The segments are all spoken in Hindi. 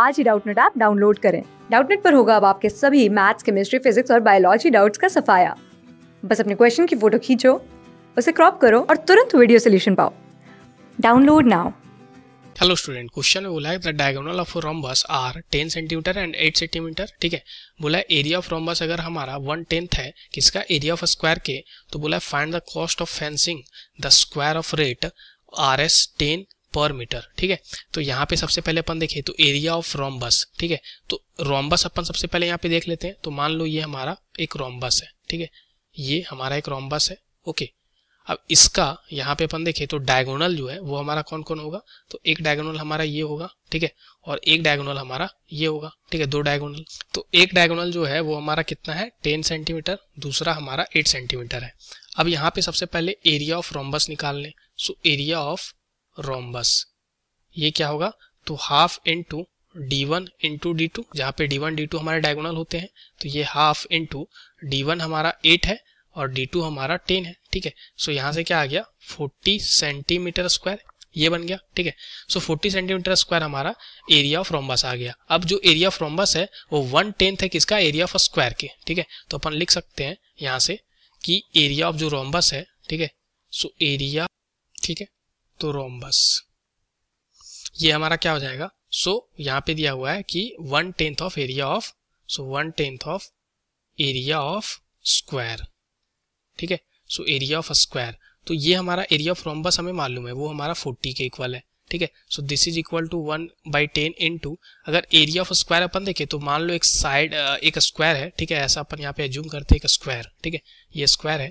आज ही डाउटनेट ऐप डाउनलोड करें डाउटनेट पर होगा अब आपके सभी मैथ्स केमिस्ट्री फिजिक्स और बायोलॉजी डाउट्स का सफाया बस अपने क्वेश्चन की फोटो खींचो उसे क्रॉप करो और तुरंत वीडियो सोल्यूशन पाओ download now hello student question में बोला है the diagonal of rhombus are 10 centimetre and 8 centimetre ठीक है बोला है एरिया ऑफ रोम्बस अगर हमारा वन टेंथ है किसका एरिया ऑफ स्क्वायर के तो बोला है find the cost of fencing the square of rate R S ten per metre ठीक है तो यहाँ पे सबसे पहले अपन देखें तो एरिया ऑफ रोमबस ठीक है तो रोमबस अपन सबसे पहले यहाँ पे देख लेते हैं तो मान लो ये हमारा एक रोमबस है ठीक है ये हमारा एक रोमबस है ओके अब इसका यहाँ पे अपन देखें तो डायगोनल जो है वो हमारा कौन कौन होगा तो एक डायगोनल हमारा ये होगा ठीक है और एक डायगोनल हमारा ये होगा ठीक है दो डायगोनल तो एक डायगोनल जो है वो हमारा कितना है टेन सेंटीमीटर दूसरा हमारा एट सेंटीमीटर है अब यहाँ पे सबसे पहले एरिया ऑफ रोमबस निकाल लें सो एरिया ऑफ रोमबस ये क्या होगा तो half into D one into D two जहां पे डी वन डी टू हमारे डायगोनल होते हैं तो ये हाफ इंटू डी वन हमारा एट है और डी टू हमारा टेन है ठीक है सो यहाँ से क्या आ गया फोर्टी सेंटीमीटर स्क्वायर ये बन गया ठीक है सो फोर्टी सेंटीमीटर स्क्वायर हमारा एरिया ऑफ रोमबस आ गया अब जो एरिया ऑफ रोमबस है वो वन टेंथ है किसका एरिया ऑफ स्क्वायर के ठीक है तो अपन लिख सकते हैं यहाँ से कि एरिया ऑफ जो रोमबस है ठीक है सो एरिया ठीक है तो रोमबस ये हमारा क्या हो जाएगा सो so, यहां पे दिया हुआ है कि one tenth of area of so one tenth of area of square ठीक है सो एरिया ऑफ स्क्वायर तो ये हमारा एरिया ऑफ रोमबस हमें मालूम है वो हमारा फोर्टी के इक्वल है ठीक है so this is equal to one by ten into अगर एरिया ऑफ स्क्वायर अपन देखें तो मान लो एक साइड एक स्क्वायर है ठीक है ऐसा अपन यहाँ पे एज्यूम करते हैं एक स्क्वायर ठीक है ये स्क्वायर है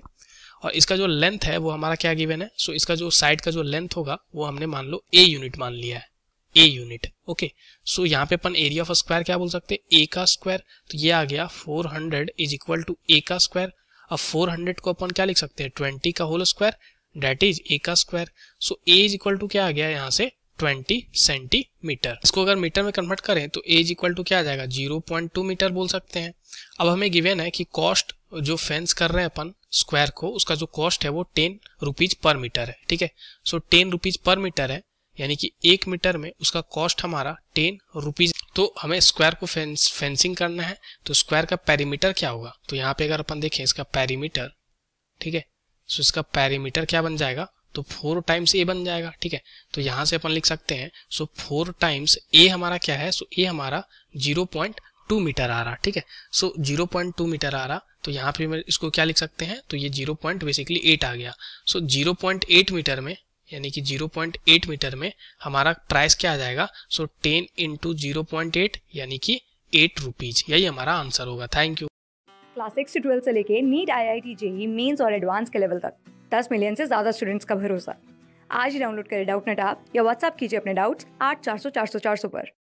और इसका जो लेंथ है वो हमारा क्या गिवेन है सो so, इसका जो साइड का जो लेंथ होगा वो हमने मान लो ए यूनिट मान लिया है ए यूनिट ओके सो यहाँ पे अपन एरिया ऑफ स्क्वायर क्या बोल सकते हैं ए का स्क्वायर तो ये आ गया 400 hundred is equal to a का स्क्वायर अब 400 को अपन क्या लिख सकते हैं ट्वेंटी का whole square that is a का square so a is equal to क्या आ गया यहाँ से 20 सेंटीमीटर इसको अगर मीटर में कन्वर्ट करें तो ए इज इक्वल टू क्या आ जाएगा 0.2 मीटर बोल सकते हैं अब हमें गिवेन है कि कॉस्ट जो फेंस कर रहे हैं अपन स्क्वायर को उसका जो कॉस्ट है वो टेन रुपीज पर मीटर है ठीक है so ten rupees per metre है यानी कि एक मीटर में उसका कॉस्ट हमारा टेन रुपीज तो हमें स्क्वायर को फेंस, फेंसिंग करना है तो स्क्वायर का पैरीमीटर क्या होगा तो यहाँ पे अगर अपन देखें इसका पैरीमीटर ठीक है सो इसका पैरीमीटर क्या बन जाएगा तो फोर टाइम्स ए बन जाएगा ठीक है तो यहाँ से अपन लिख सकते हैं सो फोर टाइम्स ए हमारा क्या है सो ए हमारा जीरो पॉइंट टू मीटर आ रहा ठीक है so zero point two metre आ रहा तो यहाँ पे मैं इसको क्या लिख सकते हैं तो ये जीरो पॉइंट बेसिकली एट आ गया so zero point eight metre में यानी कि जीरो पॉइंट एट मीटर में हमारा प्राइस क्या आ जाएगा so ten into zero point eight यानी कि एट रुपीज यही हमारा आंसर होगा थैंक यू क्लास सिक्स से ट्वेल्थ से लेके NEET I I T JEE Mains और एडवांस के लेवल तक दस मिलियन से ज्यादा स्टूडेंट्स का भरोसा आज ही डाउनलोड करें डाउट नेट आप या व्हाट्सअप कीजिए अपने डाउट्स आठ चार सौ चार सौ चार सौ पर